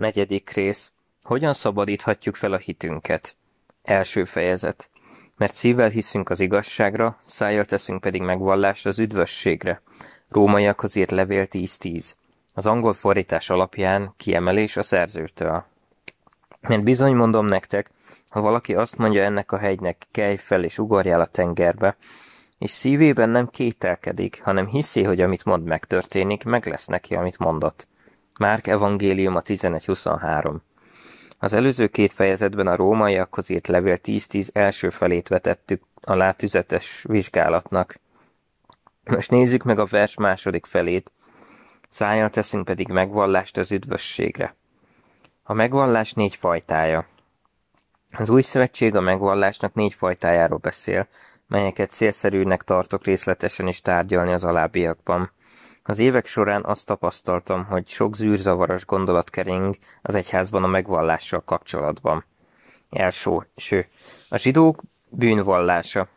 Negyedik rész. Hogyan szabadíthatjuk fel a hitünket? Első fejezet. Mert szívvel hiszünk az igazságra, szájjal teszünk pedig megvallást az üdvösségre. Rómaiakhoz írt levél 10-10. Az angol fordítás alapján kiemelés a szerzőtől. Mert bizony mondom nektek, ha valaki azt mondja ennek a hegynek, kelj fel és ugorjál a tengerbe, és szívében nem kételkedik, hanem hiszi, hogy amit mond megtörténik, meg lesz neki, amit mondott Márk evangéliuma 11.23. Az előző két fejezetben a rómaiakhoz írt levél 10.10 első felét vetettük a látüzetes vizsgálatnak. Most nézzük meg a vers második felét, szájjal teszünk pedig megvallást az üdvösségre. A megvallás négy fajtája. Az új szövetség a megvallásnak négy fajtájáról beszél, melyeket célszerűnek tartok részletesen is tárgyalni az alábbiakban. Az évek során azt tapasztaltam, hogy sok zűrzavaros gondolat kering az egyházban a megvallással kapcsolatban. Első, a zsidók bűnvallása.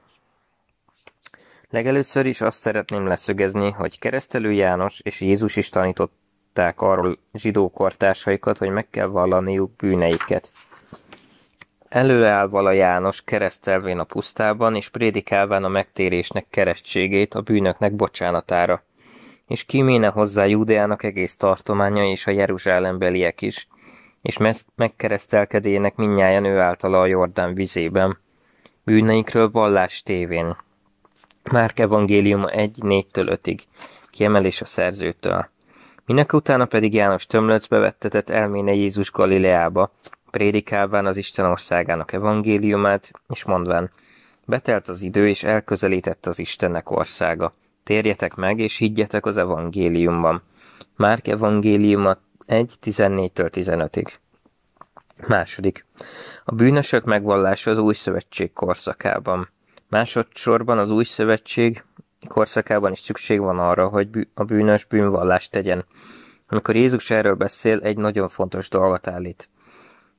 Legelőször is azt szeretném leszögezni, hogy keresztelő János és Jézus is tanították arról zsidó kortársaikat, hogy meg kell vallaniuk bűneiket. Előáll vala János keresztelvén a pusztában, és prédikálván a megtérésnek keresztségét a bűnöknek bocsánatára és kiméne hozzá Júdeának egész tartománya és a Jeruzsálembeliek is, és megkeresztelkedének minnyáján ő általa a Jordán vizében, bűneikről vallás tévén. Márk evangélium 1.4-től 5-ig, kiemelés a szerzőtől. Minek utána pedig János tömlöcbe vettetett elméne Jézus Galileába, prédikálván az Isten országának evangéliumát, és mondván, betelt az idő, és elközelített az Istennek országa. Térjetek meg, és higgyetek az evangéliumban. Márk evangéliuma 1.14-től 15-ig. Második. A bűnösök megvallása az új szövetség korszakában. Másodszorban az új szövetség korszakában is szükség van arra, hogy a bűnös bűnvallást tegyen. Amikor Jézus erről beszél, egy nagyon fontos dolgot állít.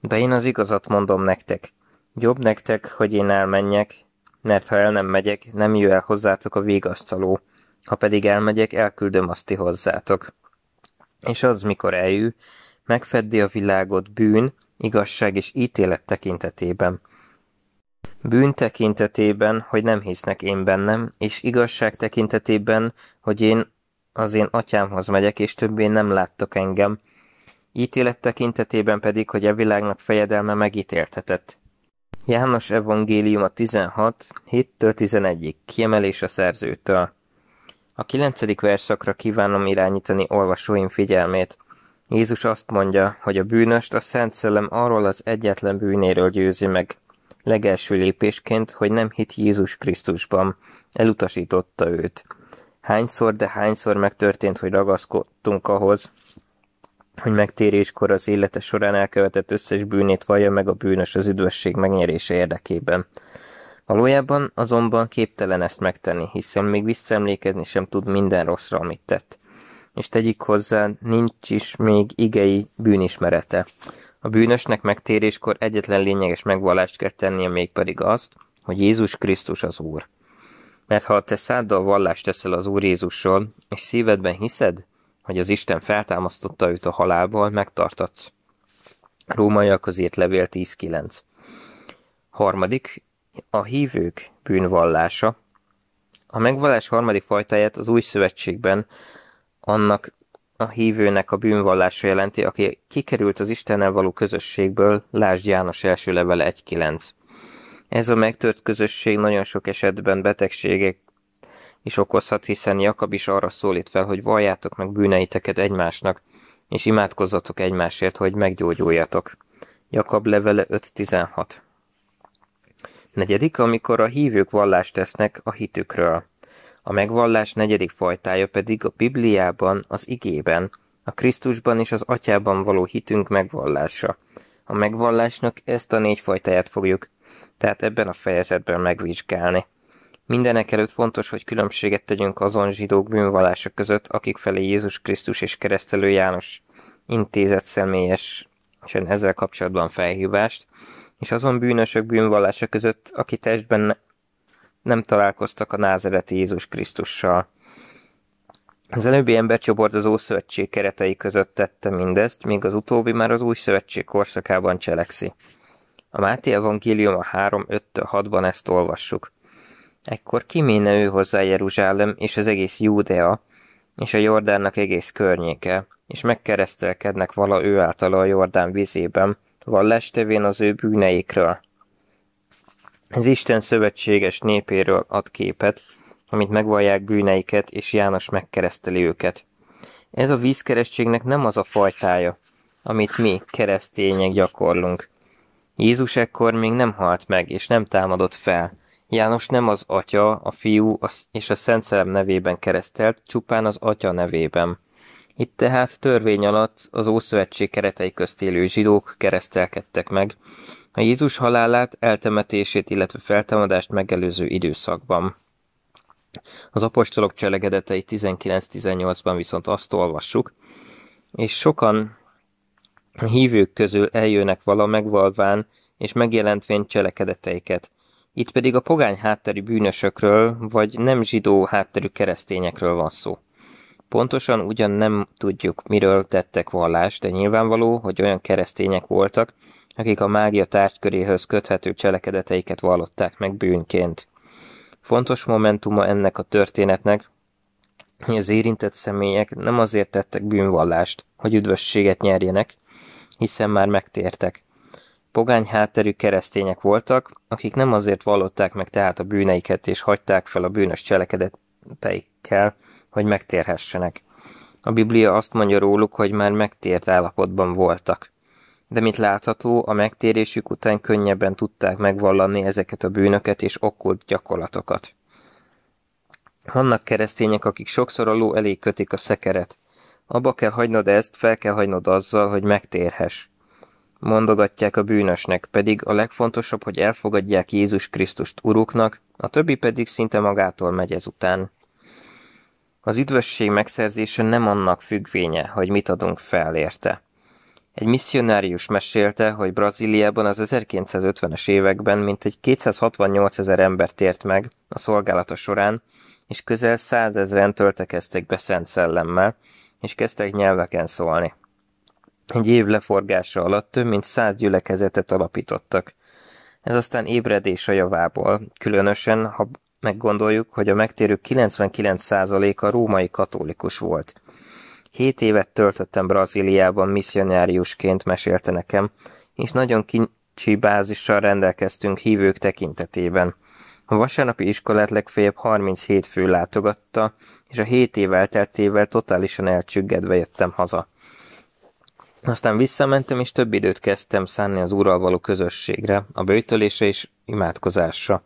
De én az igazat mondom nektek. Jobb nektek, hogy én elmenjek, mert ha el nem megyek, nem jö el hozzátok a végasztaló, ha pedig elmegyek, elküldöm azt ti hozzátok. És az, mikor eljű, megfeddi a világot bűn, igazság és ítélet tekintetében. Bűn tekintetében, hogy nem hisznek én bennem, és igazság tekintetében, hogy én az én atyámhoz megyek, és többé nem láttok engem. Ítélet tekintetében pedig, hogy a e világnak fejedelme megítéltetett. János Evangélium a 16, 7-11-ig, kiemelés a szerzőtől. A kilencedik verszakra kívánom irányítani olvasóim figyelmét. Jézus azt mondja, hogy a bűnöst a Szent Szellem arról az egyetlen bűnéről győzi meg. Legelső lépésként, hogy nem hit Jézus Krisztusban, elutasította őt. Hányszor, de hányszor megtörtént, hogy ragaszkodtunk ahhoz, hogy megtéréskor az élete során elkövetett összes bűnét vallja meg a bűnös az üdvösség megnyerése érdekében. Valójában azonban képtelen ezt megtenni, hiszen még visszaemlékezni sem tud minden rosszra, amit tett. És tegyük hozzá, nincs is még igei bűnismerete. A bűnösnek megtéréskor egyetlen lényeges megvallást kell tennie mégpedig azt, hogy Jézus Krisztus az Úr. Mert ha te száddal vallást teszel az Úr Jézusról, és szívedben hiszed, hogy az Isten feltámasztotta őt a halálból, megtartatsz. Rómaiak azért írt levél 10.9. Harmadik, a hívők bűnvallása A megvallás harmadik fajtáját az új szövetségben annak a hívőnek a bűnvallása jelenti, aki kikerült az Istennel való közösségből, lásd János első levele 1.9. Ez a megtört közösség nagyon sok esetben betegségek is okozhat, hiszen Jakab is arra szólít fel, hogy valljátok meg bűneiteket egymásnak, és imádkozzatok egymásért, hogy meggyógyuljatok. Jakab levele 5.16 Negyedik, amikor a hívők vallást tesznek a hitükről. A megvallás negyedik fajtája pedig a Bibliában, az igében, a Krisztusban és az Atyában való hitünk megvallása. A megvallásnak ezt a négy fajtáját fogjuk tehát ebben a fejezetben megvizsgálni. Mindenek előtt fontos, hogy különbséget tegyünk azon zsidók bűnvallása között, akik felé Jézus Krisztus és keresztelő János intézett személyesen ezzel kapcsolatban felhívást, és azon bűnösök bűnvallása között, aki testben nem találkoztak a názereti Jézus Krisztussal. Az előbbi embercsoport az Ószövetség keretei között tette mindezt, míg az utóbbi már az Új Szövetség korszakában cselekszi. A Máté Evangélium a 3.5-6-ban ezt olvassuk. Ekkor kiméne ő hozzá Jeruzsálem és az egész Júdea, és a Jordánnak egész környéke, és megkeresztelkednek vala ő által a Jordán vizében, vallás tevén az ő bűneikről. Az Isten szövetséges népéről ad képet, amit megvallják bűneiket, és János megkereszteli őket. Ez a vízkeresztségnek nem az a fajtája, amit mi, keresztények gyakorlunk. Jézus ekkor még nem halt meg, és nem támadott fel. János nem az Atya, a Fiú és a Szent Szelem nevében keresztelt, csupán az Atya nevében. Itt tehát törvény alatt az Ószövetség keretei közt élő zsidók keresztelkedtek meg, a Jézus halálát, eltemetését, illetve feltámadást megelőző időszakban. Az apostolok cselekedetei 19-18-ban viszont azt olvassuk, és sokan hívők közül eljönnek vala megvalván és megjelentvén cselekedeteiket. Itt pedig a pogány hátterű bűnösökről, vagy nem zsidó hátterű keresztényekről van szó. Pontosan ugyan nem tudjuk, miről tettek vallást, de nyilvánvaló, hogy olyan keresztények voltak, akik a mágia tárgyköréhöz köthető cselekedeteiket vallották meg bűnként. Fontos momentuma ennek a történetnek, hogy az érintett személyek nem azért tettek bűnvallást, hogy üdvösséget nyerjenek, hiszen már megtértek. Pogány hátterű keresztények voltak, akik nem azért vallották meg tehát a bűneiket és hagyták fel a bűnös cselekedeteikkel, hogy megtérhessenek. A Biblia azt mondja róluk, hogy már megtért állapotban voltak. De mint látható, a megtérésük után könnyebben tudták megvallani ezeket a bűnöket és okkult gyakorlatokat. Vannak keresztények, akik sokszor a ló elé kötik a szekeret. Abba kell hagynod ezt, fel kell hagynod azzal, hogy megtérhess. Mondogatják a bűnösnek, pedig a legfontosabb, hogy elfogadják Jézus Krisztust uruknak, a többi pedig szinte magától megy ezután. Az üdvösség megszerzése nem annak függvénye, hogy mit adunk fel érte. Egy misszionárius mesélte, hogy Brazíliában az 1950-es években mintegy 268 ezer ember tért meg a szolgálata során, és közel 100 ezeren töltekeztek be szent szellemmel, és kezdtek nyelveken szólni. Egy év leforgása alatt több mint 100 gyülekezetet alapítottak. Ez aztán ébredés a javából, különösen, ha Meggondoljuk, hogy a megtérő 99%-a római katolikus volt. Hét évet töltöttem Brazíliában misszionáriusként, mesélte nekem, és nagyon kicsi bázissal rendelkeztünk hívők tekintetében. A vasárnapi iskolát legfeljebb 37 fő látogatta, és a 7 év elteltével totálisan elcsüggedve jöttem haza. Aztán visszamentem, és több időt kezdtem szánni az úrral való közösségre, a bőtölése és imádkozásra.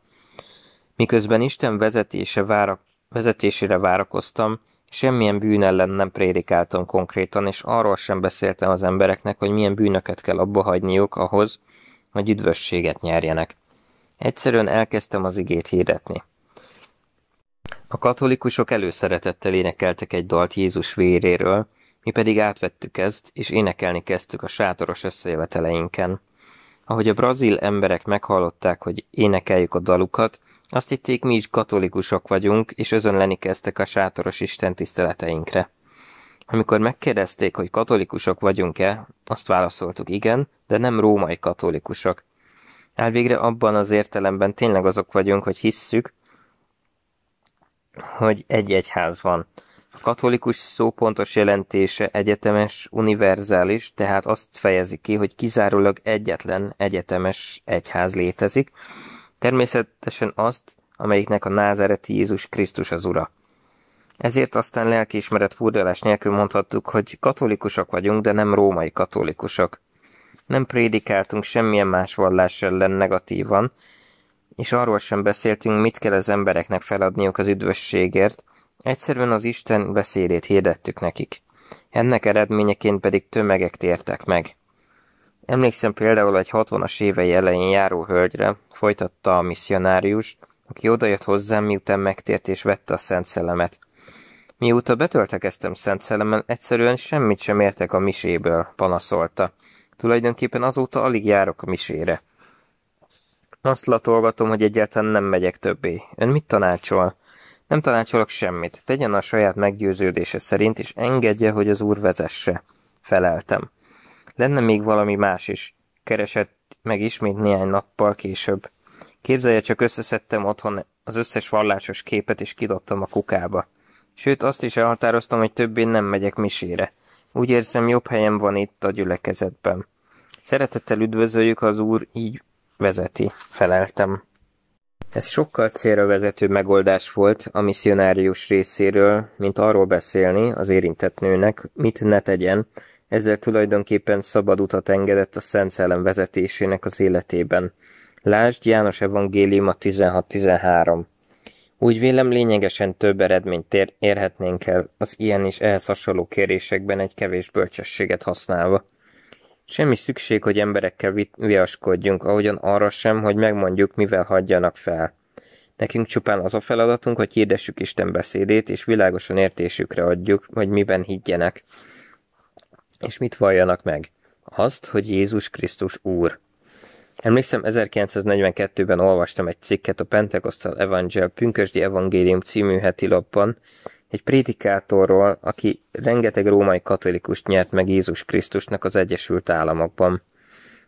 Miközben Isten vezetése vára, vezetésére várakoztam, semmilyen bűn ellen nem prédikáltam konkrétan, és arról sem beszéltem az embereknek, hogy milyen bűnöket kell abba hagyniuk ahhoz, hogy üdvösséget nyerjenek. Egyszerűen elkezdtem az igét hirdetni. A katolikusok előszeretettel énekeltek egy dalt Jézus véréről, mi pedig átvettük ezt, és énekelni kezdtük a sátoros összejöveteleinken. Ahogy a brazil emberek meghallották, hogy énekeljük a dalukat, azt hitték, mi is katolikusok vagyunk, és özönleni kezdtek a sátoros istentiszteleteinkre. Amikor megkérdezték, hogy katolikusok vagyunk-e, azt válaszoltuk igen, de nem római katolikusok. Elvégre hát abban az értelemben tényleg azok vagyunk, hogy hisszük, hogy egy egyház van. A katolikus szó pontos jelentése egyetemes, univerzális, tehát azt fejezi ki, hogy kizárólag egyetlen egyetemes egyház létezik, Természetesen azt, amelyiknek a názereti Jézus Krisztus az ura. Ezért aztán lelkiismeret furdalás nélkül mondhattuk, hogy katolikusok vagyunk, de nem római katolikusok. Nem prédikáltunk semmilyen más vallás ellen negatívan, és arról sem beszéltünk, mit kell az embereknek feladniuk az üdvösségért, egyszerűen az Isten beszédét hirdettük nekik. Ennek eredményeként pedig tömegek tértek meg. Emlékszem például egy 60-as évei elején járó hölgyre, folytatta a misszionárius, aki odajött hozzám, miután megtért és vette a Szent Szellemet. Mióta betöltekeztem Szent Szellemen, egyszerűen semmit sem értek a miséből, panaszolta. Tulajdonképpen azóta alig járok a misére. Azt latolgatom, hogy egyáltalán nem megyek többé. Ön mit tanácsol? Nem tanácsolok semmit. Tegyen a saját meggyőződése szerint, és engedje, hogy az úr vezesse. Feleltem. Lenne még valami más is. Keresett meg ismét néhány nappal később. Képzelje csak összeszedtem otthon az összes vallásos képet, és kidobtam a kukába. Sőt, azt is elhatároztam, hogy többé nem megyek misére. Úgy érzem, jobb helyem van itt a gyülekezetben. Szeretettel üdvözöljük, az úr így vezeti, feleltem. Ez sokkal célra vezető megoldás volt a misszionárius részéről, mint arról beszélni az érintett nőnek, mit ne tegyen, ezzel tulajdonképpen szabad utat engedett a Szent Szellem vezetésének az életében. Lásd János Evangéliuma 16.13. Úgy vélem lényegesen több eredményt ér- érhetnénk el az ilyen és ehhez hasonló kérésekben egy kevés bölcsességet használva. Semmi szükség, hogy emberekkel vi- viaskodjunk, ahogyan arra sem, hogy megmondjuk, mivel hagyjanak fel. Nekünk csupán az a feladatunk, hogy hirdessük Isten beszédét, és világosan értésükre adjuk, hogy miben higgyenek. És mit valljanak meg? Azt, hogy Jézus Krisztus Úr. Emlékszem, 1942-ben olvastam egy cikket a Pentecostal Evangel Pünkösdi Evangélium című heti lapban, egy prédikátorról, aki rengeteg római katolikust nyert meg Jézus Krisztusnak az Egyesült Államokban.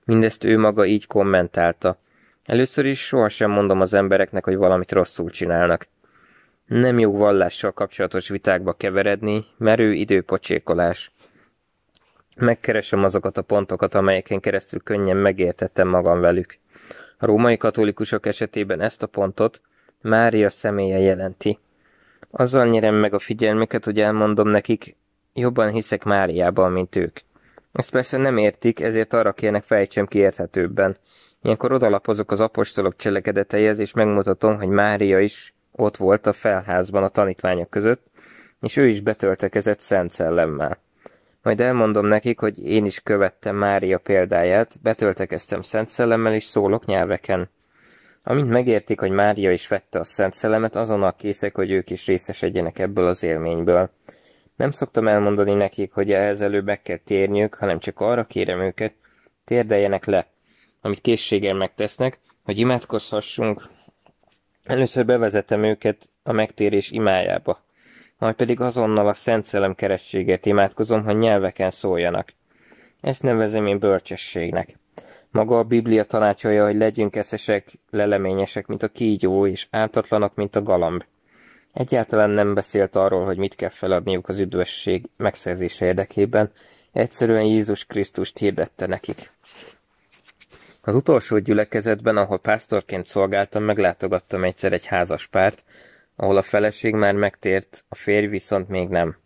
Mindezt ő maga így kommentálta. Először is sohasem mondom az embereknek, hogy valamit rosszul csinálnak. Nem jó vallással kapcsolatos vitákba keveredni, merő időpocsékolás. Megkeresem azokat a pontokat, amelyeken keresztül könnyen megértettem magam velük. A római katolikusok esetében ezt a pontot Mária személye jelenti. Azzal nyerem meg a figyelmüket, hogy elmondom nekik, jobban hiszek Máriában, mint ők. Ezt persze nem értik, ezért arra kérnek fejtsem ki érthetőbben. Ilyenkor odalapozok az apostolok cselekedeteihez, és megmutatom, hogy Mária is ott volt a felházban a tanítványok között, és ő is betöltekezett szent szellemmel. Majd elmondom nekik, hogy én is követtem Mária példáját, betöltekeztem Szent Szellemmel és szólok nyelveken. Amint megértik, hogy Mária is vette a Szent Szellemet, azonnal készek, hogy ők is részesedjenek ebből az élményből. Nem szoktam elmondani nekik, hogy ehhez előbb meg kell térniük, hanem csak arra kérem őket, térdeljenek le, amit készséggel megtesznek, hogy imádkozhassunk. Először bevezetem őket a megtérés imájába majd pedig azonnal a Szent Szellem keresztségét imádkozom, hogy nyelveken szóljanak. Ezt nevezem én bölcsességnek. Maga a Biblia tanácsolja, hogy legyünk eszesek, leleményesek, mint a kígyó, és ártatlanak, mint a galamb. Egyáltalán nem beszélt arról, hogy mit kell feladniuk az üdvösség megszerzése érdekében, egyszerűen Jézus Krisztust hirdette nekik. Az utolsó gyülekezetben, ahol pásztorként szolgáltam, meglátogattam egyszer egy házas párt, ahol a feleség már megtért, a férj viszont még nem.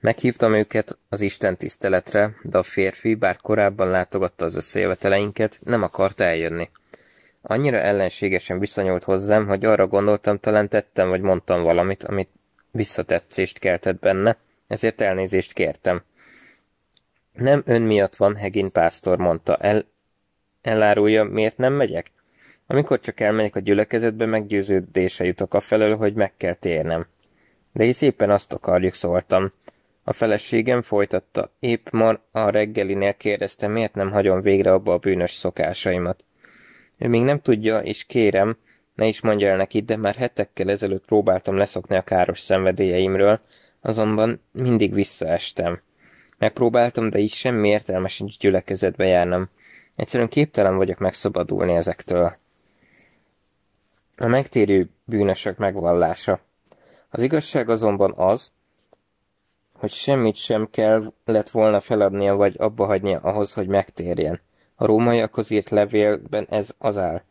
Meghívtam őket az Isten tiszteletre, de a férfi, bár korábban látogatta az összejöveteleinket, nem akart eljönni. Annyira ellenségesen viszonyult hozzám, hogy arra gondoltam, talán tettem vagy mondtam valamit, amit visszatetszést keltett benne, ezért elnézést kértem. Nem ön miatt van, Hegin pásztor mondta. El, elárulja, miért nem megyek? Amikor csak elmegyek a gyülekezetbe, meggyőződése jutok afelől, hogy meg kell térnem. De hisz éppen azt akarjuk, szóltam. A feleségem folytatta, épp ma a reggelinél kérdezte, miért nem hagyom végre abba a bűnös szokásaimat. Ő még nem tudja, és kérem, ne is mondja el neki, de már hetekkel ezelőtt próbáltam leszokni a káros szenvedélyeimről, azonban mindig visszaestem. Megpróbáltam, de így semmi értelmes nincs gyülekezetbe járnom. Egyszerűen képtelen vagyok megszabadulni ezektől. A megtérő bűnösök megvallása. Az igazság azonban az, hogy semmit sem kellett volna feladnia vagy abbahagynia ahhoz, hogy megtérjen. A rómaiakhoz írt levélben ez az áll.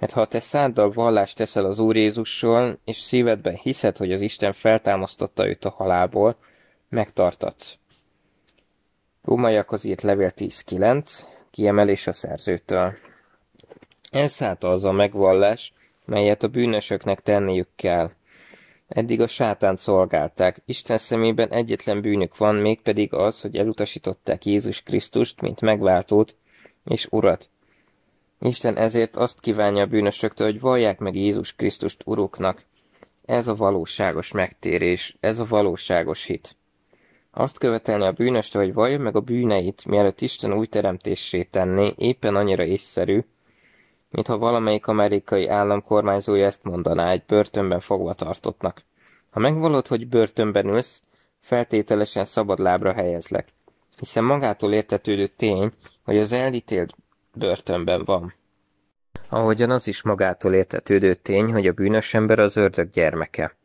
Mert ha te száddal vallást teszel az Úr Jézussal, és szívedben hiszed, hogy az Isten feltámasztotta őt a halálból, megtartatsz. Rómaiakhoz írt levél 10.9, kiemelés a szerzőtől. Elszállta az a megvallás, melyet a bűnösöknek tenniük kell. Eddig a sátánt szolgálták. Isten szemében egyetlen bűnük van, mégpedig az, hogy elutasították Jézus Krisztust, mint megváltót és urat. Isten ezért azt kívánja a bűnösöktől, hogy vallják meg Jézus Krisztust uruknak. Ez a valóságos megtérés, ez a valóságos hit. Azt követelni a bűnöstől, hogy vallja meg a bűneit, mielőtt Isten új teremtéssé tenné, éppen annyira észszerű, mintha valamelyik amerikai állam kormányzója ezt mondaná egy börtönben fogva tartottnak. Ha megvalod, hogy börtönben ülsz, feltételesen szabad lábra helyezlek, hiszen magától értetődő tény, hogy az elítélt börtönben van. Ahogyan az is magától értetődő tény, hogy a bűnös ember az ördög gyermeke.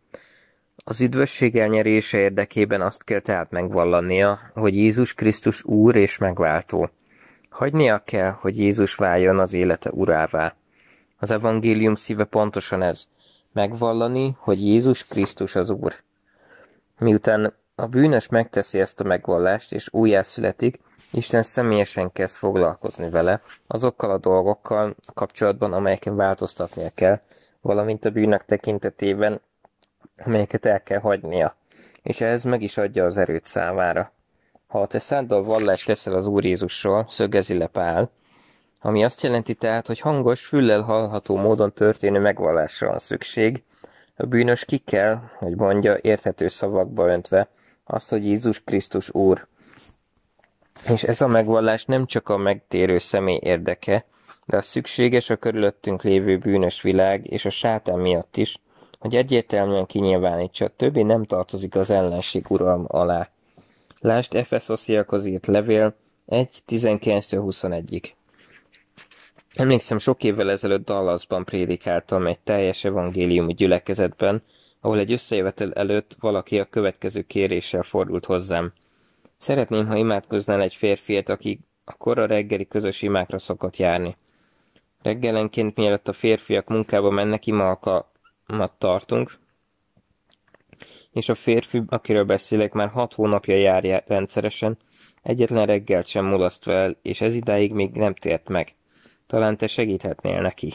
Az üdvösség elnyerése érdekében azt kell tehát megvallania, hogy Jézus Krisztus Úr és megváltó, Hagynia kell, hogy Jézus váljon az élete urává. Az evangélium szíve pontosan ez. Megvallani, hogy Jézus Krisztus az Úr. Miután a bűnös megteszi ezt a megvallást, és újjászületik, Isten személyesen kezd foglalkozni vele, azokkal a dolgokkal a kapcsolatban, amelyeken változtatnia kell, valamint a bűnök tekintetében, amelyeket el kell hagynia. És ez meg is adja az erőt számára. Ha a te száddal vallást teszel az Úr Jézusról, szögezi le Pál, ami azt jelenti tehát, hogy hangos, füllel hallható módon történő megvallásra van szükség, a bűnös ki kell, hogy mondja érthető szavakba öntve azt, hogy Jézus Krisztus Úr. És ez a megvallás nem csak a megtérő személy érdeke, de a szükséges a körülöttünk lévő bűnös világ és a sátán miatt is, hogy egyértelműen kinyilvánítsa, többi nem tartozik az ellenség uralm alá. Lásd Efeszosziakhoz írt levél 1.19-21-ig. Emlékszem, sok évvel ezelőtt Dallasban prédikáltam egy teljes evangéliumi gyülekezetben, ahol egy összejövetel előtt valaki a következő kéréssel fordult hozzám. Szeretném, ha imádkoznál egy férfiért, aki a kora reggeli közös imákra szokott járni. Reggelenként, mielőtt a férfiak munkába mennek, imalkamat tartunk, és a férfi, akiről beszélek, már hat hónapja járja rendszeresen, egyetlen reggel sem mulasztva el, és ez idáig még nem tért meg. Talán te segíthetnél neki.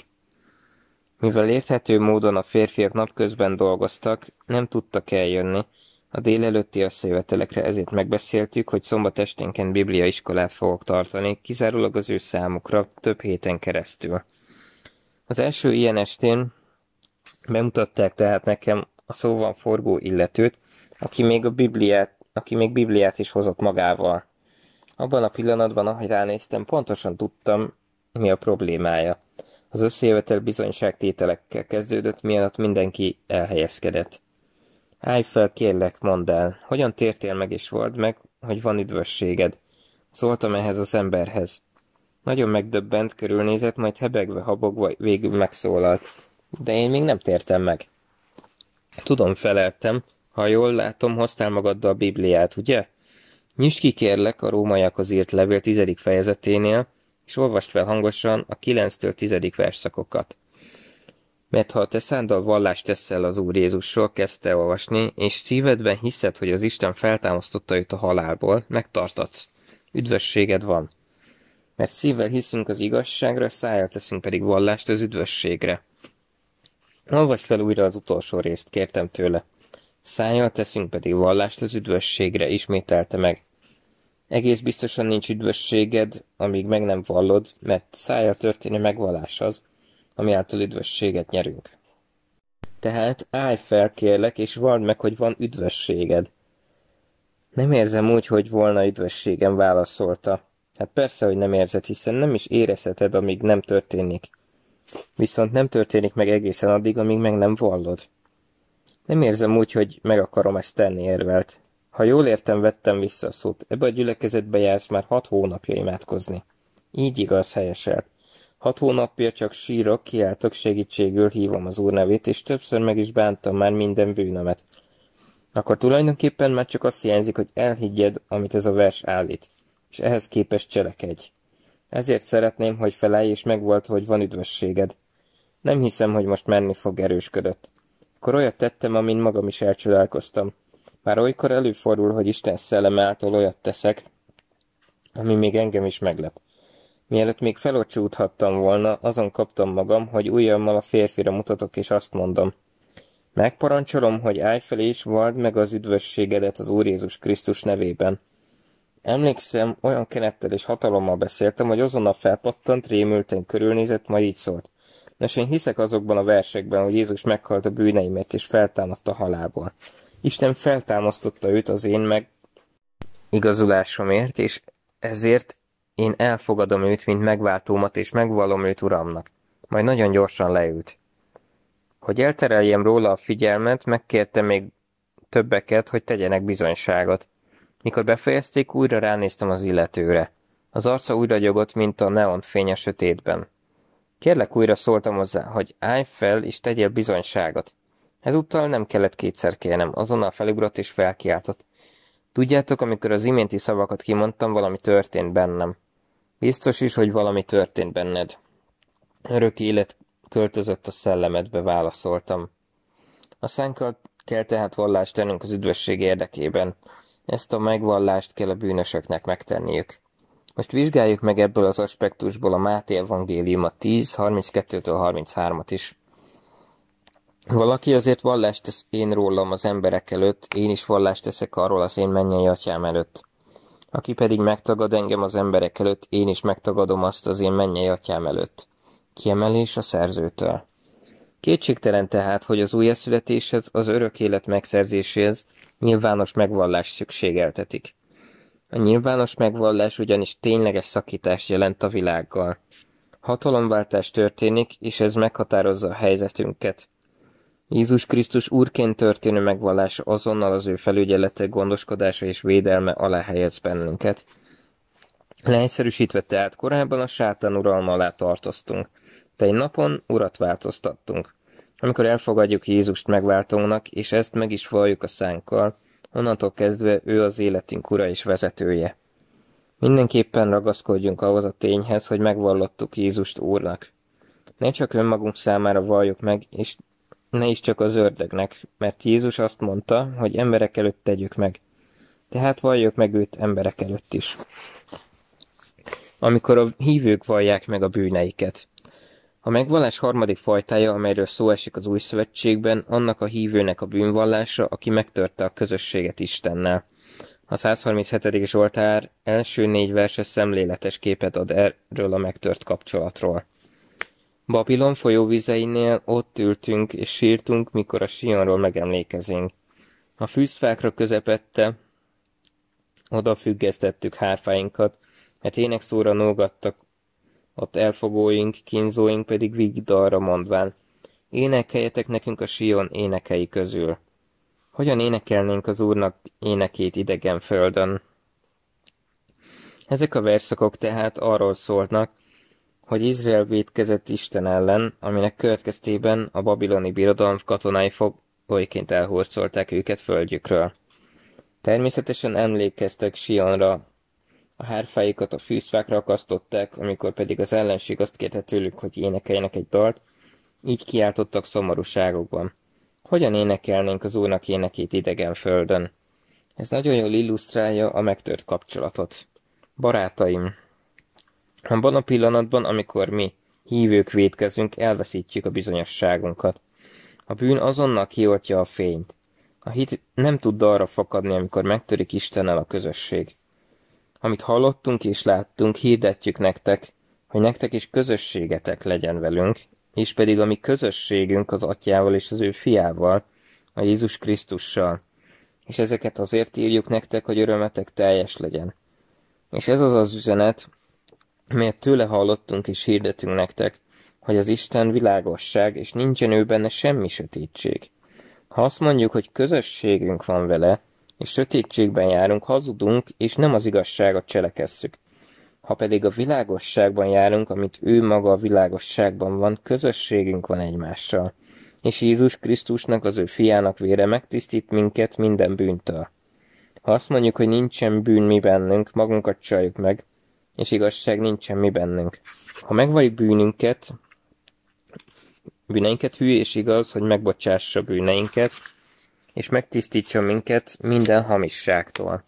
Mivel érthető módon a férfiak napközben dolgoztak, nem tudtak eljönni, a délelőtti összejövetelekre ezért megbeszéltük, hogy szombat esténként bibliaiskolát fogok tartani, kizárólag az ő számukra, több héten keresztül. Az első ilyen estén bemutatták tehát nekem a szóban forgó illetőt, aki még a Bibliát, aki még Bibliát is hozott magával. Abban a pillanatban, ahogy ránéztem, pontosan tudtam, mi a problémája. Az összejövetel bizonyságtételekkel kezdődött, mielőtt mindenki elhelyezkedett. Állj fel, kérlek, mondd el, hogyan tértél meg és volt meg, hogy van üdvösséged? Szóltam ehhez az emberhez. Nagyon megdöbbent, körülnézett, majd hebegve, habogva végül megszólalt. De én még nem tértem meg. Tudom, feleltem. Ha jól látom, hoztál magaddal a Bibliát, ugye? Nyisd ki kérlek a rómaiakhoz írt levél tizedik fejezeténél, és olvast fel hangosan a kilenctől tizedik versszakokat. Mert ha a te szándal vallást teszel az Úr Jézusról, kezdte olvasni, és szívedben hiszed, hogy az Isten feltámasztotta őt a halálból, megtartatsz. Üdvösséged van. Mert szívvel hiszünk az igazságra, szájjal teszünk pedig vallást az üdvösségre. Olvasd fel újra az utolsó részt, kértem tőle. Szájjal teszünk pedig vallást az üdvösségre, ismételte meg. Egész biztosan nincs üdvösséged, amíg meg nem vallod, mert szája történő megvallás az, ami által üdvösséget nyerünk. Tehát állj fel, kérlek, és vald meg, hogy van üdvösséged. Nem érzem úgy, hogy volna üdvösségem, válaszolta. Hát persze, hogy nem érzed, hiszen nem is érezheted, amíg nem történik viszont nem történik meg egészen addig, amíg meg nem vallod. Nem érzem úgy, hogy meg akarom ezt tenni, érvelt. Ha jól értem, vettem vissza a szót. Ebbe a gyülekezetbe jársz már hat hónapja imádkozni. Így igaz, helyeselt. Hat hónapja csak sírok, kiáltok, segítségül hívom az úr nevét, és többször meg is bántam már minden bűnömet. Akkor tulajdonképpen már csak azt hiányzik, hogy elhiggyed, amit ez a vers állít, és ehhez képest cselekedj. Ezért szeretném, hogy felej és megvolt, hogy van üdvösséged. Nem hiszem, hogy most menni fog, erősködött. Akkor olyat tettem, amin magam is elcsodálkoztam. Már olykor előfordul, hogy Isten szelleme által olyat teszek, ami még engem is meglep. Mielőtt még felocsúthattam volna, azon kaptam magam, hogy ujjammal a férfira mutatok, és azt mondom. Megparancsolom, hogy állj fel és vald meg az üdvösségedet az Úr Jézus Krisztus nevében. Emlékszem, olyan kenettel és hatalommal beszéltem, hogy azonnal felpattant, rémülten körülnézett, majd így szólt. Nos, én hiszek azokban a versekben, hogy Jézus meghalt a bűneimért és feltámadt a halálból. Isten feltámasztotta őt az én meg igazulásomért, és ezért én elfogadom őt, mint megváltómat, és megvallom őt uramnak. Majd nagyon gyorsan leült. Hogy eltereljem róla a figyelmet, megkértem még többeket, hogy tegyenek bizonyságot. Mikor befejezték, újra ránéztem az illetőre. Az arca újra gyogott, mint a fény a sötétben. Kérlek újra szóltam hozzá, hogy állj fel és tegyél bizonyságot. Ezúttal nem kellett kétszer kérnem, azonnal felugrott és felkiáltott. Tudjátok, amikor az iménti szavakat kimondtam, valami történt bennem. Biztos is, hogy valami történt benned. Örök élet költözött a szellemedbe, válaszoltam. A szánkkal kell tehát vallást tennünk az üdvösség érdekében. Ezt a megvallást kell a bűnösöknek megtenniük. Most vizsgáljuk meg ebből az aspektusból a Máté Evangéliuma 10, 32 33-at is. Valaki azért vallást tesz én rólam az emberek előtt, én is vallást teszek arról az én mennyei atyám előtt. Aki pedig megtagad engem az emberek előtt, én is megtagadom azt az én mennyei atyám előtt. Kiemelés a szerzőtől. Kétségtelen tehát, hogy az újjászületéshez, az örök élet megszerzéséhez nyilvános megvallás szükségeltetik. A nyilvános megvallás ugyanis tényleges szakítás jelent a világgal. Hatalomváltás történik, és ez meghatározza a helyzetünket. Jézus Krisztus úrként történő megvallás azonnal az ő felügyelete, gondoskodása és védelme alá helyez bennünket. Leegyszerűsítve tehát korábban a sátán uralma alá tartoztunk, de egy napon urat változtattunk. Amikor elfogadjuk Jézust megváltónak, és ezt meg is valljuk a szánkkal, onnantól kezdve ő az életünk ura és vezetője. Mindenképpen ragaszkodjunk ahhoz a tényhez, hogy megvallottuk Jézust Úrnak. Ne csak önmagunk számára valljuk meg, és ne is csak az ördögnek, mert Jézus azt mondta, hogy emberek előtt tegyük meg. Tehát valljuk meg őt emberek előtt is. Amikor a hívők vallják meg a bűneiket. A megvallás harmadik fajtája, amelyről szó esik az új szövetségben, annak a hívőnek a bűnvallása, aki megtörte a közösséget Istennel. A 137. Zsoltár első négy verse szemléletes képet ad erről a megtört kapcsolatról. Babilon folyóvizeinél ott ültünk és sírtunk, mikor a Sionról megemlékezünk. A fűzfákra közepette, oda függesztettük hárfáinkat, mert ének szóra nógattak ott elfogóink, kínzóink pedig végigdalra mondván. Énekeljetek nekünk a Sion énekei közül. Hogyan énekelnénk az Úrnak énekét idegen földön? Ezek a verszakok tehát arról szólnak, hogy Izrael védkezett Isten ellen, aminek következtében a babiloni birodalom katonai fogolyként elhurcolták őket földjükről. Természetesen emlékeztek Sionra, a hárfáikat a fűszfákra akasztották, amikor pedig az ellenség azt kérte tőlük, hogy énekeljenek egy dalt, így kiáltottak szomorúságokban. Hogyan énekelnénk az Úrnak énekét idegen földön? Ez nagyon jól illusztrálja a megtört kapcsolatot. Barátaim, abban a pillanatban, amikor mi, hívők védkezünk, elveszítjük a bizonyosságunkat. A bűn azonnal kioltja a fényt. A hit nem tud arra fakadni, amikor megtörik Istennel a közösség. Amit hallottunk és láttunk, hirdetjük nektek, hogy nektek is közösségetek legyen velünk, és pedig a mi közösségünk az atyával és az ő fiával, a Jézus Krisztussal. És ezeket azért írjuk nektek, hogy örömetek teljes legyen. És ez az az üzenet, melyet tőle hallottunk és hirdetünk nektek, hogy az Isten világosság, és nincsen ő benne semmi sötétség. Ha azt mondjuk, hogy közösségünk van vele, és sötétségben járunk, hazudunk, és nem az igazságot cselekesszük. Ha pedig a világosságban járunk, amit ő maga a világosságban van, közösségünk van egymással. És Jézus Krisztusnak, az ő fiának vére megtisztít minket minden bűntől. Ha azt mondjuk, hogy nincsen bűn mi bennünk, magunkat csaljuk meg, és igazság nincsen mi bennünk. Ha megvalljuk bűnünket, bűneinket hű és igaz, hogy megbocsássa bűneinket, és megtisztítson minket minden hamisságtól.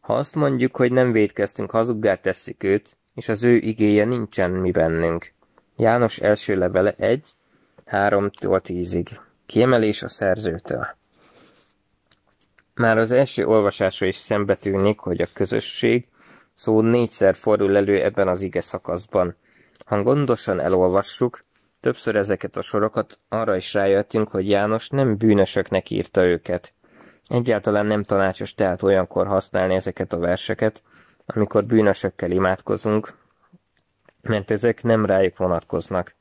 Ha azt mondjuk, hogy nem védkeztünk, hazuggá tesszük őt, és az ő igéje nincsen mi bennünk. János első levele 1, 3-tól 10-ig. Kiemelés a szerzőtől. Már az első olvasásra is szembe tűnik, hogy a közösség szó négyszer fordul elő ebben az ige szakaszban. Ha gondosan elolvassuk, Többször ezeket a sorokat arra is rájöttünk, hogy János nem bűnösöknek írta őket. Egyáltalán nem tanácsos tehát olyankor használni ezeket a verseket, amikor bűnösökkel imádkozunk, mert ezek nem rájuk vonatkoznak.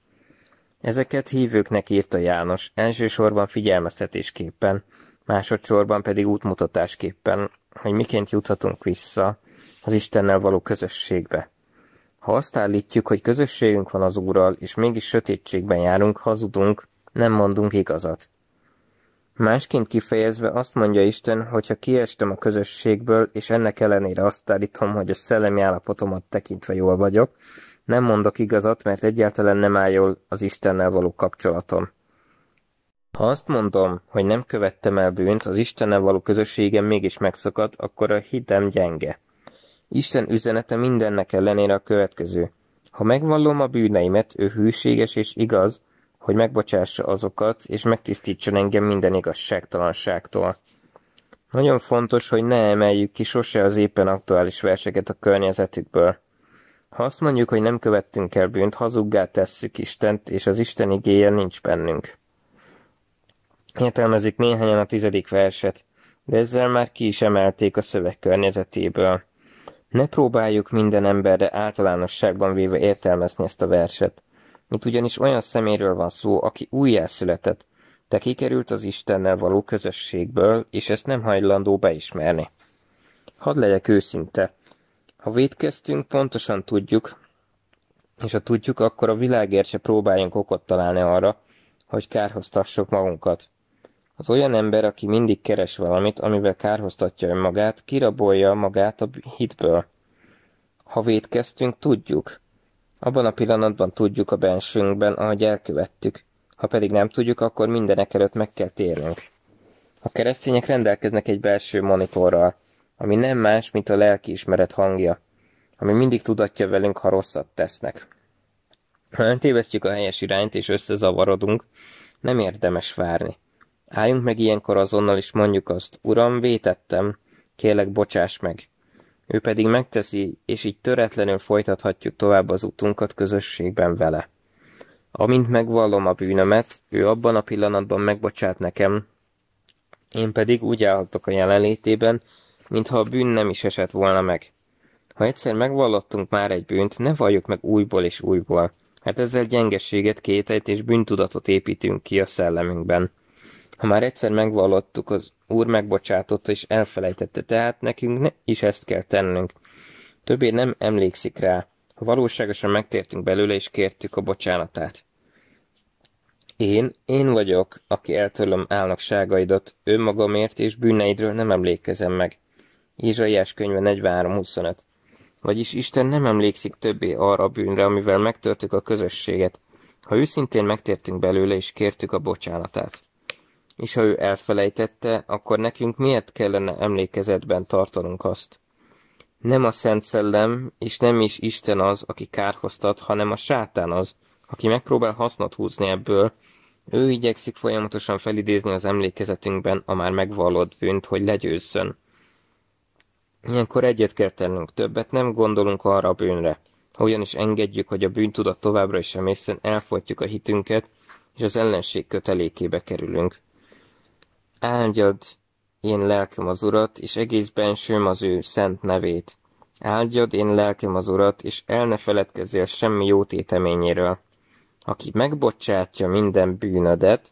Ezeket hívőknek írta János, elsősorban figyelmeztetésképpen, másodszorban pedig útmutatásképpen, hogy miként juthatunk vissza az Istennel való közösségbe. Ha azt állítjuk, hogy közösségünk van az Úrral, és mégis sötétségben járunk, hazudunk, nem mondunk igazat. Másként kifejezve azt mondja Isten, hogy ha kiestem a közösségből, és ennek ellenére azt állítom, hogy a szellemi állapotomat tekintve jól vagyok, nem mondok igazat, mert egyáltalán nem áll jól az Istennel való kapcsolatom. Ha azt mondom, hogy nem követtem el bűnt, az Istennel való közösségem mégis megszakad, akkor a hitem gyenge. Isten üzenete mindennek ellenére a következő. Ha megvallom a bűneimet, ő hűséges és igaz, hogy megbocsássa azokat, és megtisztítson engem minden igazságtalanságtól. Nagyon fontos, hogy ne emeljük ki sose az éppen aktuális verseket a környezetükből. Ha azt mondjuk, hogy nem követtünk el bűnt, hazuggá tesszük Istent, és az Isten igéje nincs bennünk. Értelmezik néhányan a tizedik verset, de ezzel már ki is emelték a szöveg környezetéből. Ne próbáljuk minden emberre általánosságban véve értelmezni ezt a verset. Itt ugyanis olyan szeméről van szó, aki újjászületett, de kikerült az Istennel való közösségből, és ezt nem hajlandó beismerni. Hadd legyek őszinte. Ha védkeztünk, pontosan tudjuk, és ha tudjuk, akkor a világért se próbáljunk okot találni arra, hogy kárhoztassuk magunkat. Az olyan ember, aki mindig keres valamit, amivel kárhoztatja önmagát, kirabolja magát a hitből. Ha védkeztünk, tudjuk. Abban a pillanatban tudjuk a bensünkben, ahogy elkövettük. Ha pedig nem tudjuk, akkor mindenek előtt meg kell térnünk. A keresztények rendelkeznek egy belső monitorral, ami nem más, mint a lelkiismeret hangja, ami mindig tudatja velünk, ha rosszat tesznek. Ha tévesztjük a helyes irányt és összezavarodunk, nem érdemes várni. Álljunk meg ilyenkor azonnal, is mondjuk azt, uram, vétettem, kérlek, bocsáss meg. Ő pedig megteszi, és így töretlenül folytathatjuk tovább az utunkat közösségben vele. Amint megvallom a bűnömet, ő abban a pillanatban megbocsát nekem, én pedig úgy állhatok a jelenlétében, mintha a bűn nem is esett volna meg. Ha egyszer megvallottunk már egy bűnt, ne valljuk meg újból és újból, mert ezzel gyengességet, kételyt és bűntudatot építünk ki a szellemünkben. Ha már egyszer megvallottuk, az úr megbocsátotta és elfelejtette, tehát nekünk ne is ezt kell tennünk. Többé nem emlékszik rá. Ha Valóságosan megtértünk belőle, és kértük a bocsánatát. Én, én vagyok, aki eltörlöm álnokságaidat, önmagamért és bűneidről nem emlékezem meg. Ézsaiás könyve 43.25 Vagyis Isten nem emlékszik többé arra a bűnre, amivel megtörtük a közösséget, ha őszintén megtértünk belőle és kértük a bocsánatát és ha ő elfelejtette, akkor nekünk miért kellene emlékezetben tartanunk azt? Nem a Szent Szellem, és nem is Isten az, aki kárhoztat, hanem a sátán az, aki megpróbál hasznot húzni ebből, ő igyekszik folyamatosan felidézni az emlékezetünkben a már megvallott bűnt, hogy legyőzzön. Ilyenkor egyet kell tennünk, többet nem gondolunk arra a bűnre. Hogyan engedjük, hogy a bűntudat továbbra is emészen elfogyjuk a hitünket, és az ellenség kötelékébe kerülünk. Áldjad én lelkem az Urat, és egész bensőm az ő szent nevét. Áldjad én lelkem az Urat, és el ne feledkezzél semmi jó téteményéről. Aki megbocsátja minden bűnödet,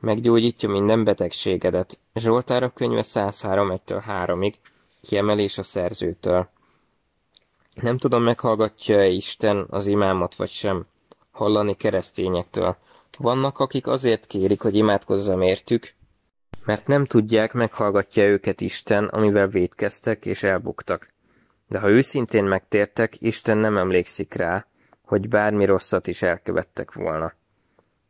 meggyógyítja minden betegségedet. Zsoltára könyve 103 1 3-ig, kiemelés a szerzőtől. Nem tudom, meghallgatja-e Isten az imámat vagy sem, hallani keresztényektől. Vannak, akik azért kérik, hogy imádkozzam értük, mert nem tudják, meghallgatja őket Isten, amivel védkeztek és elbuktak. De ha őszintén megtértek, Isten nem emlékszik rá, hogy bármi rosszat is elkövettek volna.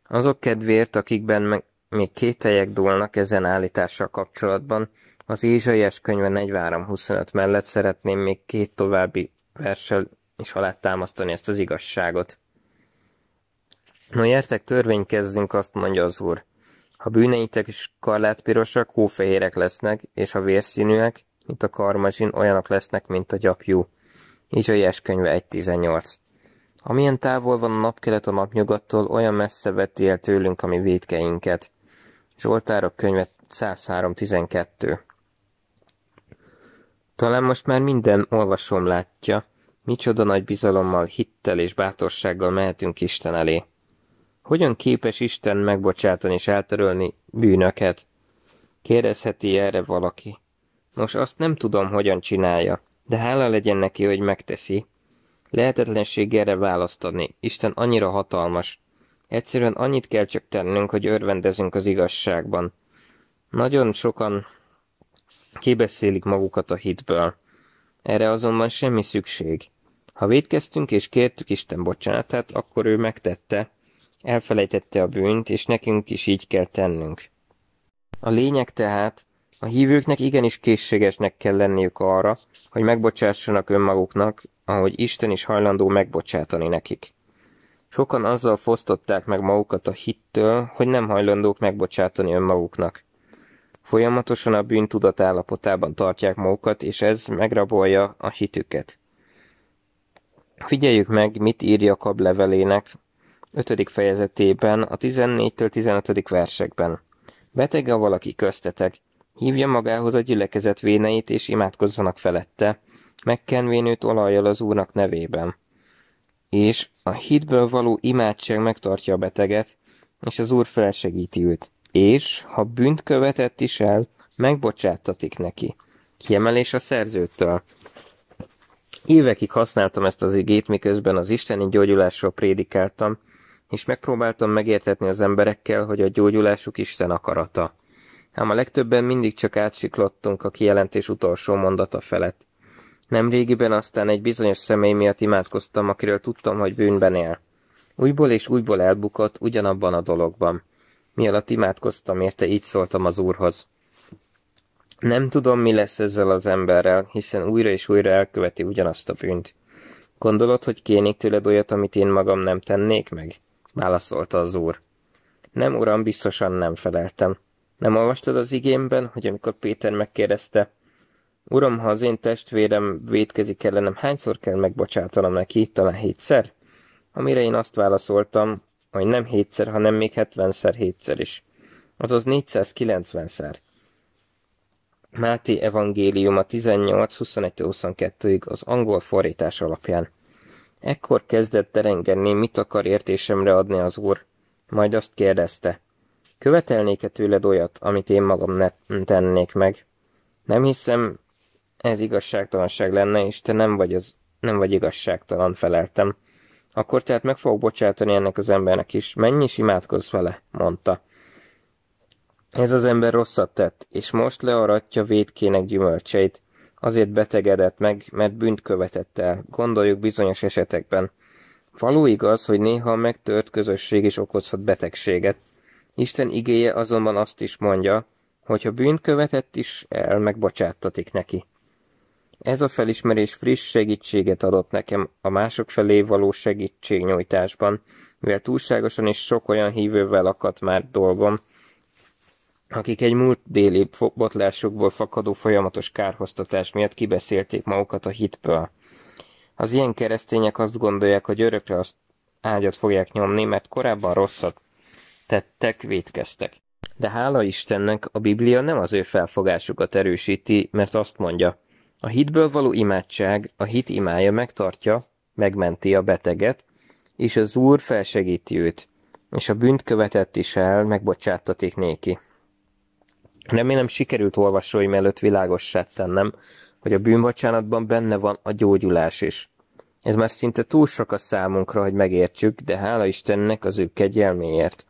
Azok kedvéért, akikben meg még helyek dolnak ezen állítással kapcsolatban, az Ézsaiás könyve 43.25 mellett szeretném még két további verssel is alátámasztani ezt az igazságot. No, értek, törvénykezzünk, azt mondja az Úr. Ha bűneitek is karlátpirosak, hófehérek lesznek, és ha vérszínűek, mint a karmazsin, olyanok lesznek, mint a gyapjú. Izsaiás könyve 1.18 Amilyen távol van a napkelet a napnyugattól, olyan messze veti el tőlünk a mi védkeinket. Zsoltárok könyve 103.12 Talán most már minden olvasom látja, micsoda nagy bizalommal, hittel és bátorsággal mehetünk Isten elé. Hogyan képes Isten megbocsátani és eltörölni bűnöket? Kérdezheti erre valaki. Nos, azt nem tudom, hogyan csinálja, de hála legyen neki, hogy megteszi. Lehetetlenség erre választani. Isten annyira hatalmas. Egyszerűen annyit kell csak tennünk, hogy örvendezünk az igazságban. Nagyon sokan kibeszélik magukat a hitből. Erre azonban semmi szükség. Ha védkeztünk és kértük Isten bocsánatát, akkor ő megtette, Elfelejtette a bűnt, és nekünk is így kell tennünk. A lényeg tehát, a hívőknek igenis készségesnek kell lenniük arra, hogy megbocsássanak önmaguknak, ahogy Isten is hajlandó megbocsátani nekik. Sokan azzal fosztották meg magukat a hittől, hogy nem hajlandók megbocsátani önmaguknak. Folyamatosan a bűn tudatállapotában tartják magukat, és ez megrabolja a hitüket. Figyeljük meg, mit írja Kab levelének, 5. fejezetében, a 14-től 15. versekben. Beteg a valaki köztetek, hívja magához a gyülekezet véneit, és imádkozzanak felette, megkenvén őt olajjal az Úrnak nevében. És a hitből való imádság megtartja a beteget, és az Úr felsegíti őt. És, ha bűnt követett is el, megbocsáttatik neki. Kiemelés a szerzőtől. Évekig használtam ezt az igét, miközben az isteni gyógyulásról prédikáltam, és megpróbáltam megértetni az emberekkel, hogy a gyógyulásuk Isten akarata. Ám a legtöbben mindig csak átsiklottunk a kijelentés utolsó mondata felett. Nemrégiben aztán egy bizonyos személy miatt imádkoztam, akiről tudtam, hogy bűnben él. Újból és újból elbukott ugyanabban a dologban. Mielőtt imádkoztam érte, így szóltam az úrhoz. Nem tudom, mi lesz ezzel az emberrel, hiszen újra és újra elköveti ugyanazt a bűnt. Gondolod, hogy kénik tőled olyat, amit én magam nem tennék meg? válaszolta az úr. Nem, uram, biztosan nem feleltem. Nem olvastad az igémben, hogy amikor Péter megkérdezte, Uram, ha az én testvérem védkezik ellenem, hányszor kell megbocsátanom neki? Talán hétszer? Amire én azt válaszoltam, hogy nem hétszer, hanem még hetvenszer hétszer is. Azaz 490-szer. Máté evangéliuma 18-21-22-ig az angol forrítás alapján. Ekkor kezdett terengenni, mit akar értésemre adni az úr. Majd azt kérdezte. Követelnék-e tőled olyat, amit én magam ne tennék meg? Nem hiszem, ez igazságtalanság lenne, és te nem vagy, az, nem vagy igazságtalan, feleltem. Akkor tehát meg fogok bocsátani ennek az embernek is. Mennyi is imádkozz vele, mondta. Ez az ember rosszat tett, és most learatja védkének gyümölcseit. Azért betegedett meg, mert bűnt követett el, gondoljuk bizonyos esetekben. Való igaz, hogy néha megtört közösség is okozhat betegséget. Isten igéje azonban azt is mondja, hogy ha bűnt követett is el, megbocsáttatik neki. Ez a felismerés friss segítséget adott nekem a mások felé való segítségnyújtásban, mivel túlságosan is sok olyan hívővel akadt már dolgom, akik egy múlt déli botlásokból fakadó folyamatos kárhoztatás miatt kibeszélték magukat a hitből. Az ilyen keresztények azt gondolják, hogy örökre azt ágyat fogják nyomni, mert korábban rosszat tettek, vétkeztek. De hála Istennek a Biblia nem az ő felfogásukat erősíti, mert azt mondja, a hitből való imádság, a hit imája megtartja, megmenti a beteget, és az Úr felsegíti őt, és a bűnt követett is el, megbocsáttatik néki. Remélem sikerült olvasóim előtt világossá tennem, hogy a bűnbocsánatban benne van a gyógyulás is. Ez már szinte túl sok a számunkra, hogy megértsük, de hála Istennek az ő kegyelméért.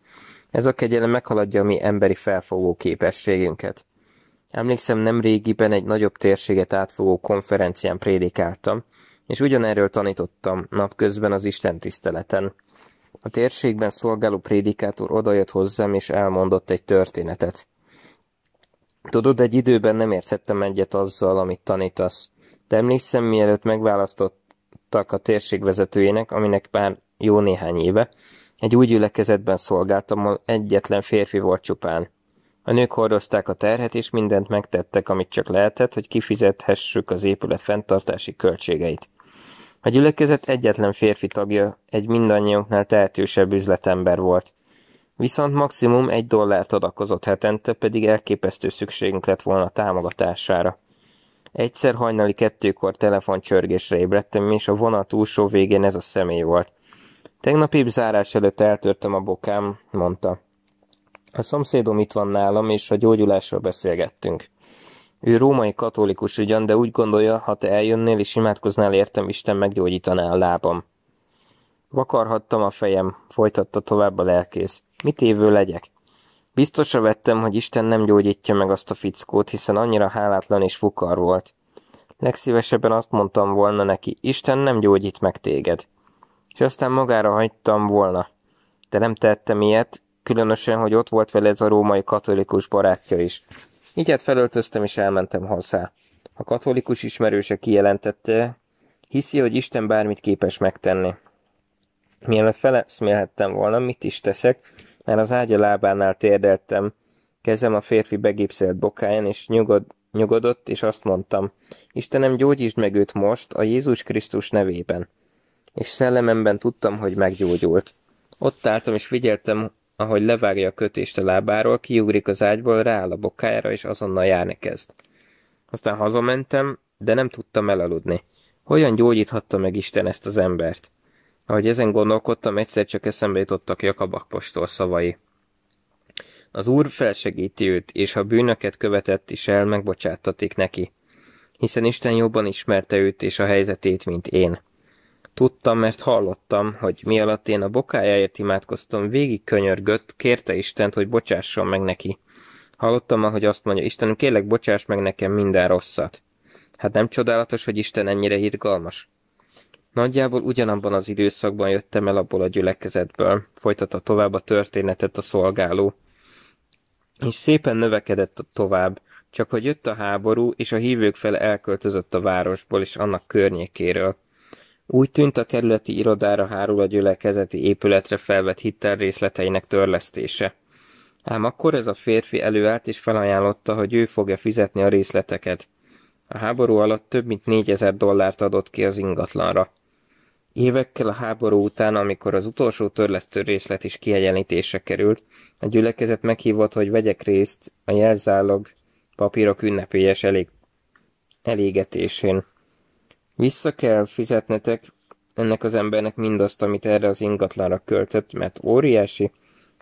Ez a kegyelem meghaladja a mi emberi felfogó képességünket. Emlékszem, nem régiben egy nagyobb térséget átfogó konferencián prédikáltam, és ugyanerről tanítottam napközben az Isten tiszteleten. A térségben szolgáló prédikátor odajött hozzám, és elmondott egy történetet. Tudod, egy időben nem értettem egyet azzal, amit tanítasz. De emlékszem, mielőtt megválasztottak a térség vezetőjének, aminek már jó néhány éve, egy új gyülekezetben szolgáltam, ahol egyetlen férfi volt csupán. A nők hordozták a terhet, és mindent megtettek, amit csak lehetett, hogy kifizethessük az épület fenntartási költségeit. A gyülekezet egyetlen férfi tagja egy mindannyiunknál tehetősebb üzletember volt. Viszont maximum egy dollárt adakozott hetente, pedig elképesztő szükségünk lett volna a támogatására. Egyszer hajnali kettőkor telefoncsörgésre ébredtem, és a vonat túlsó végén ez a személy volt. Tegnap épp zárás előtt eltörtem a bokám, mondta. A szomszédom itt van nálam, és a gyógyulásról beszélgettünk. Ő római katolikus ugyan, de úgy gondolja, ha te eljönnél és imádkoznál értem, Isten meggyógyítaná a lábam. Vakarhattam a fejem, folytatta tovább a lelkész. Mit évő legyek? Biztosra vettem, hogy Isten nem gyógyítja meg azt a fickót, hiszen annyira hálátlan és fukar volt. Legszívesebben azt mondtam volna neki, Isten nem gyógyít meg téged. És aztán magára hagytam volna. De nem tettem ilyet, különösen, hogy ott volt vele ez a római katolikus barátja is. Így hát felöltöztem és elmentem hozzá. A katolikus ismerőse kijelentette, hiszi, hogy Isten bármit képes megtenni. Mielőtt feleszmélhettem volna, mit is teszek, már az ágya lábánál térdeltem, kezem a férfi begipszelt bokáján, és nyugod, nyugodott, és azt mondtam, Istenem, gyógyítsd meg őt most a Jézus Krisztus nevében. És szellememben tudtam, hogy meggyógyult. Ott álltam, és figyeltem, ahogy levágja a kötést a lábáról, kiugrik az ágyból, rááll a bokájára, és azonnal járni kezd. Aztán hazamentem, de nem tudtam elaludni. Hogyan gyógyíthatta meg Isten ezt az embert? Ahogy ezen gondolkodtam, egyszer csak eszembe jutottak Jakab apostol szavai. Az Úr felsegíti őt, és ha bűnöket követett is el, megbocsáttatik neki. Hiszen Isten jobban ismerte őt és a helyzetét, mint én. Tudtam, mert hallottam, hogy mi alatt én a bokájáért imádkoztam, végig könyörgött, kérte Istent, hogy bocsásson meg neki. Hallottam, ahogy azt mondja, Istenem, kérlek, bocsáss meg nekem minden rosszat. Hát nem csodálatos, hogy Isten ennyire hirgalmas? Nagyjából ugyanabban az időszakban jöttem el abból a gyülekezetből, folytatta tovább a történetet a szolgáló. És szépen növekedett tovább, csak hogy jött a háború, és a hívők fele elköltözött a városból és annak környékéről. Úgy tűnt a kerületi irodára hárul a gyülekezeti épületre felvett hitel részleteinek törlesztése. Ám akkor ez a férfi előállt és felajánlotta, hogy ő fogja fizetni a részleteket. A háború alatt több mint négyezer dollárt adott ki az ingatlanra. Évekkel a háború után, amikor az utolsó törlesztő részlet is kiegyenlítésre került, a gyülekezet meghívott, hogy vegyek részt a jelzálog papírok ünnepélyes elég, elégetésén. Vissza kell fizetnetek ennek az embernek mindazt, amit erre az ingatlanra költött, mert óriási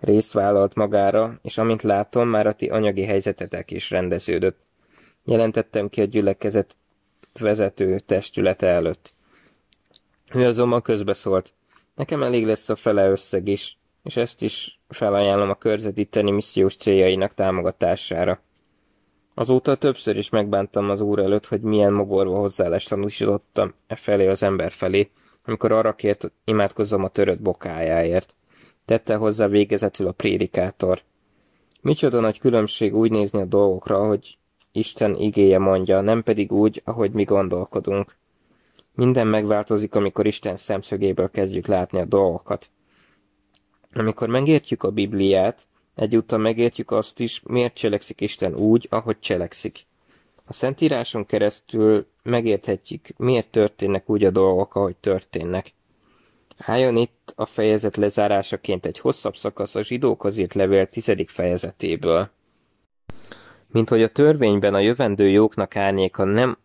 részt vállalt magára, és amint látom, már a ti anyagi helyzetetek is rendeződött. Jelentettem ki a gyülekezet vezető testülete előtt. Ő azonban közbeszólt. Nekem elég lesz a fele összeg is, és ezt is felajánlom a körzeti missziós céljainak támogatására. Azóta többször is megbántam az úr előtt, hogy milyen mogorva hozzáállás tanúsítottam e felé az ember felé, amikor arra kért, imádkozzam a törött bokájáért. Tette hozzá végezetül a prédikátor. Micsoda nagy különbség úgy nézni a dolgokra, hogy Isten igéje mondja, nem pedig úgy, ahogy mi gondolkodunk. Minden megváltozik, amikor Isten szemszögéből kezdjük látni a dolgokat. Amikor megértjük a Bibliát, egyúttal megértjük azt is, miért cselekszik Isten úgy, ahogy cselekszik. A Szentíráson keresztül megérthetjük, miért történnek úgy a dolgok, ahogy történnek. Álljon itt a fejezet lezárásaként egy hosszabb szakasz a zsidókhoz írt levél tizedik fejezetéből. Mint hogy a törvényben a jövendő jóknak árnyéka nem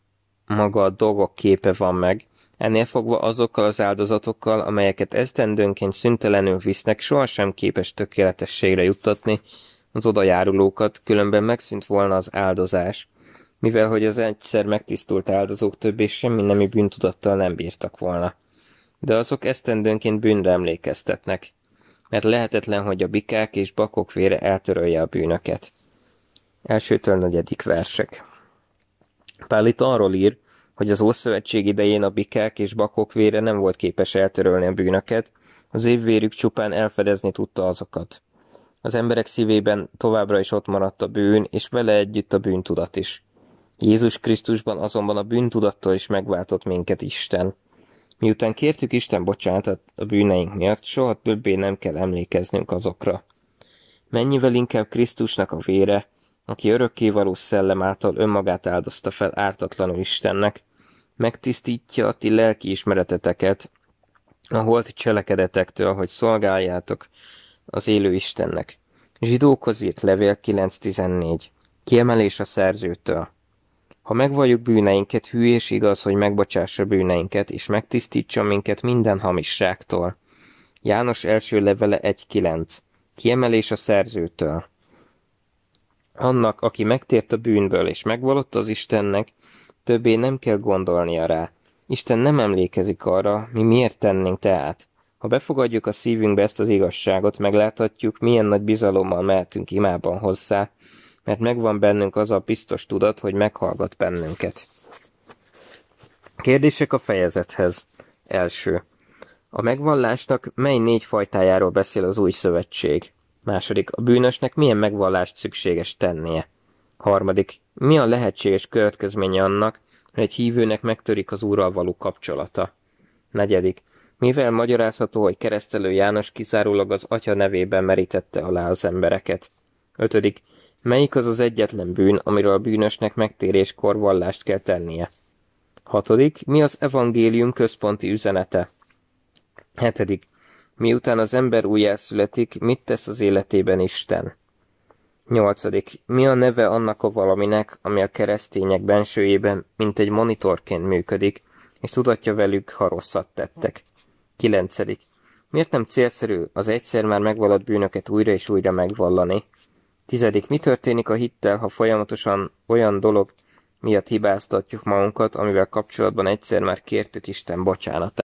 maga a dolgok képe van meg, ennél fogva azokkal az áldozatokkal, amelyeket esztendőnként szüntelenül visznek, sohasem képes tökéletességre juttatni az odajárulókat, különben megszűnt volna az áldozás, mivel hogy az egyszer megtisztult áldozók többé semmi nemi bűntudattal nem bírtak volna. De azok esztendőnként bűnre emlékeztetnek, mert lehetetlen, hogy a bikák és bakok vére eltörölje a bűnöket. Elsőtől negyedik versek. Pál itt arról ír, hogy az Ószövetség idején a bikák és bakok vére nem volt képes eltörölni a bűnöket, az évvérük csupán elfedezni tudta azokat. Az emberek szívében továbbra is ott maradt a bűn, és vele együtt a bűntudat is. Jézus Krisztusban azonban a bűntudattól is megváltott minket Isten. Miután kértük Isten bocsánatot a bűneink miatt, soha többé nem kell emlékeznünk azokra. Mennyivel inkább Krisztusnak a vére, aki való szellem által önmagát áldozta fel ártatlanul Istennek, megtisztítja a ti lelki ismereteteket a holt cselekedetektől, hogy szolgáljátok az élő Istennek. Zsidókhoz írt levél 9.14. Kiemelés a szerzőtől. Ha megvalljuk bűneinket, hű és igaz, hogy megbocsássa bűneinket, és megtisztítsa minket minden hamisságtól. János első levele 1.9. Kiemelés a szerzőtől. Annak, aki megtért a bűnből és megvalott az Istennek, többé nem kell gondolnia rá. Isten nem emlékezik arra, mi miért tennénk tehát. Ha befogadjuk a szívünkbe ezt az igazságot, megláthatjuk, milyen nagy bizalommal mehetünk imában hozzá, mert megvan bennünk az a biztos tudat, hogy meghallgat bennünket. Kérdések a fejezethez. Első. A megvallásnak mely négy fajtájáról beszél az új szövetség? Második, a bűnösnek milyen megvallást szükséges tennie. Harmadik, mi a lehetséges következménye annak, hogy egy hívőnek megtörik az úrral való kapcsolata. Negyedik, mivel magyarázható, hogy keresztelő János kizárólag az atya nevében merítette alá az embereket. Ötödik, melyik az az egyetlen bűn, amiről a bűnösnek megtéréskor vallást kell tennie. Hatodik, mi az evangélium központi üzenete. Hetedik, Miután az ember újjászületik, mit tesz az életében Isten? 8. Mi a neve annak a valaminek, ami a keresztények bensőjében, mint egy monitorként működik, és tudatja velük, ha rosszat tettek? 9. Miért nem célszerű az egyszer már megvallott bűnöket újra és újra megvallani? 10. Mi történik a hittel, ha folyamatosan olyan dolog miatt hibáztatjuk magunkat, amivel kapcsolatban egyszer már kértük Isten bocsánatát?